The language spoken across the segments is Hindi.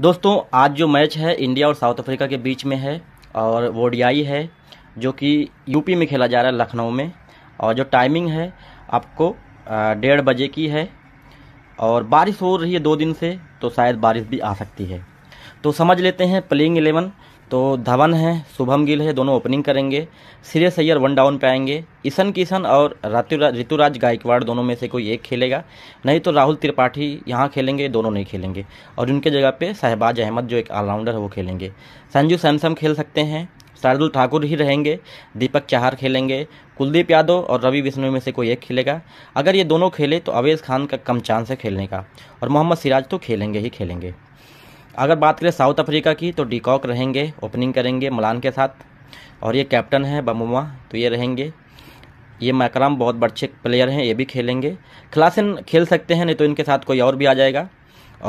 दोस्तों आज जो मैच है इंडिया और साउथ अफ्रीका के बीच में है और वो डी है जो कि यूपी में खेला जा रहा है लखनऊ में और जो टाइमिंग है आपको डेढ़ बजे की है और बारिश हो रही है दो दिन से तो शायद बारिश भी आ सकती है तो समझ लेते हैं प्लेइंग एलेवन तो धवन है शुभम गिल है दोनों ओपनिंग करेंगे श्रेयस सैयर वन डाउन पे आएंगे ईशन किशन और ऋतुराज गायकवाड़ दोनों में से कोई एक खेलेगा नहीं तो राहुल त्रिपाठी यहाँ खेलेंगे दोनों नहीं खेलेंगे और उनके जगह पे शहबाज अहमद जो एक ऑलराउंडर है वो खेलेंगे संजू सैमसम खेल सकते हैं शार्दुल ठाकुर ही रहेंगे दीपक चाहर खेलेंगे कुलदीप यादव और रवि विष्णु में से कोई एक खेलेगा अगर ये दोनों खेले तो अवेज खान का कम चांस है खेलने का और मोहम्मद सिराज तो खेलेंगे ही खेलेंगे अगर बात करें साउथ अफ्रीका की तो डिकॉक रहेंगे ओपनिंग करेंगे मलान के साथ और ये कैप्टन है बमुमा तो ये रहेंगे ये मैकराम बहुत बड़े प्लेयर हैं ये भी खेलेंगे खिलासन खेल सकते हैं नहीं तो इनके साथ कोई और भी आ जाएगा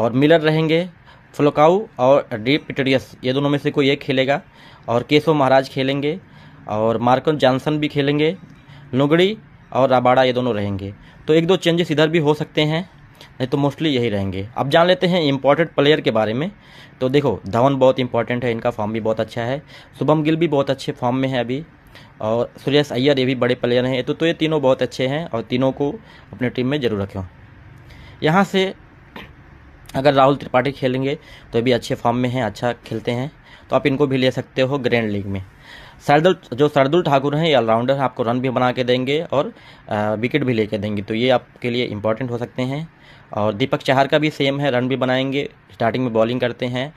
और मिलर रहेंगे फ्लोकाऊ और डी पिटरियस ये दोनों में से कोई एक खेलेगा और केशव महाराज खेलेंगे और मार्कन जॉनसन भी खेलेंगे लुगड़ी और राबाड़ा ये दोनों रहेंगे तो एक दो चेंजेस इधर भी हो सकते हैं नहीं तो मोस्टली यही रहेंगे अब जान लेते हैं इम्पोर्टेंट प्लेयर के बारे में तो देखो धवन बहुत इंपॉर्टेंट है इनका फॉर्म भी बहुत अच्छा है शुभम गिल भी बहुत अच्छे फॉर्म में है अभी और सुरेश अय्यर ये भी बड़े प्लेयर हैं तो, तो ये तीनों बहुत अच्छे हैं और तीनों को अपने टीम में ज़रूर रखें यहाँ से अगर राहुल त्रिपाठी खेलेंगे तो ये भी अच्छे फॉर्म में हैं अच्छा खेलते हैं तो आप इनको भी ले सकते हो ग्रैंड लीग में सरदुल जो सरदुल ठाकुर हैं ये ऑलराउंडर आपको रन भी बना के देंगे और विकेट भी लेके देंगे तो ये आपके लिए इंपॉर्टेंट हो सकते हैं और दीपक चहार का भी सेम है रन भी बनाएंगे स्टार्टिंग में बॉलिंग करते हैं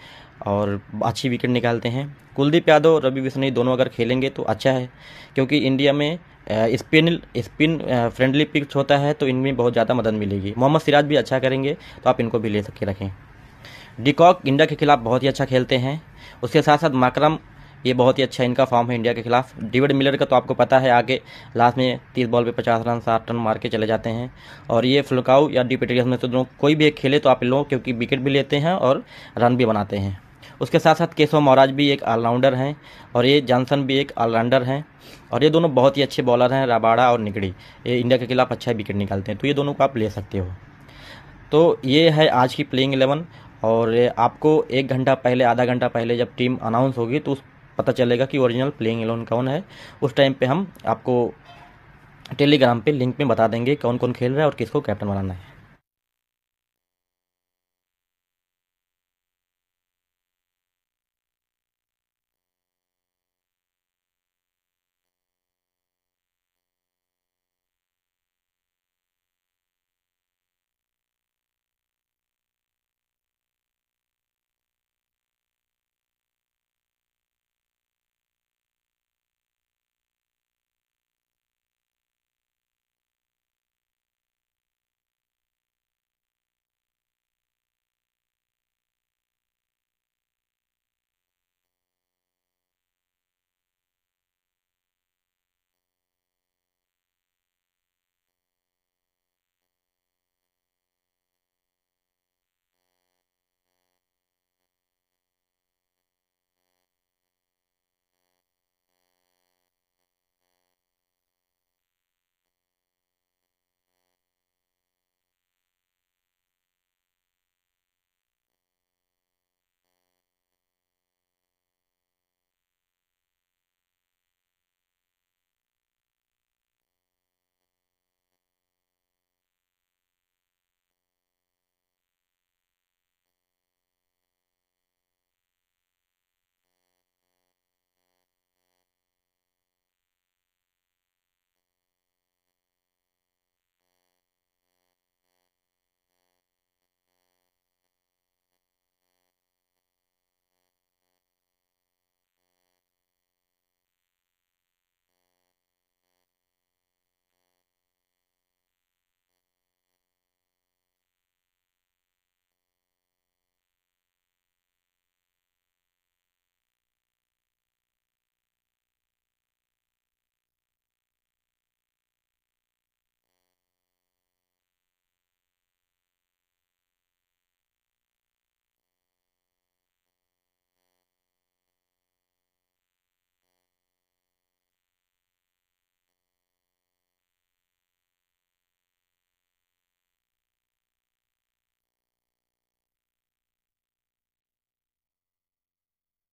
और अच्छी विकेट निकालते हैं कुलदीप यादव रवि बिश्नोई दोनों अगर खेलेंगे तो अच्छा है क्योंकि इंडिया में स्पिन स्पिन फ्रेंडली पिक्स होता है तो इनमें बहुत ज़्यादा मदद मिलेगी मोहम्मद सिराज भी अच्छा करेंगे तो आप इनको भी ले सके रखें डिकॉक इंडिया के खिलाफ बहुत ही अच्छा खेलते हैं उसके साथ साथ माकरम ये बहुत ही अच्छा इनका फॉर्म है इंडिया के खिलाफ डेविड मिलर का तो आपको पता है आगे लास्ट में तीस बॉल पे पचास रन साठ रन मार के चले जाते हैं और ये फ्लुकाऊ या डी पेटेरियस में तो दोनों कोई भी एक खेले तो आप लोग क्योंकि विकेट भी लेते हैं और रन भी बनाते हैं उसके साथ साथ केशव महाराज भी एक ऑलराउंडर हैं और ये जॉनसन भी एक ऑलराउंडर हैं और ये दोनों बहुत ही अच्छे बॉलर हैं राबाड़ा और निगड़ी ये इंडिया के खिलाफ अच्छा विकेट निकालते हैं तो ये दोनों को आप ले सकते हो तो ये है आज की प्लेइंग एलेवन और आपको एक घंटा पहले आधा घंटा पहले जब टीम अनाउंस होगी तो उस पता चलेगा कि ओरिजिनल प्लेइंग एलेवन कौन है उस टाइम पे हम आपको टेलीग्राम पे लिंक में बता देंगे कौन कौन खेल रहा है और किसको कैप्टन बनाना है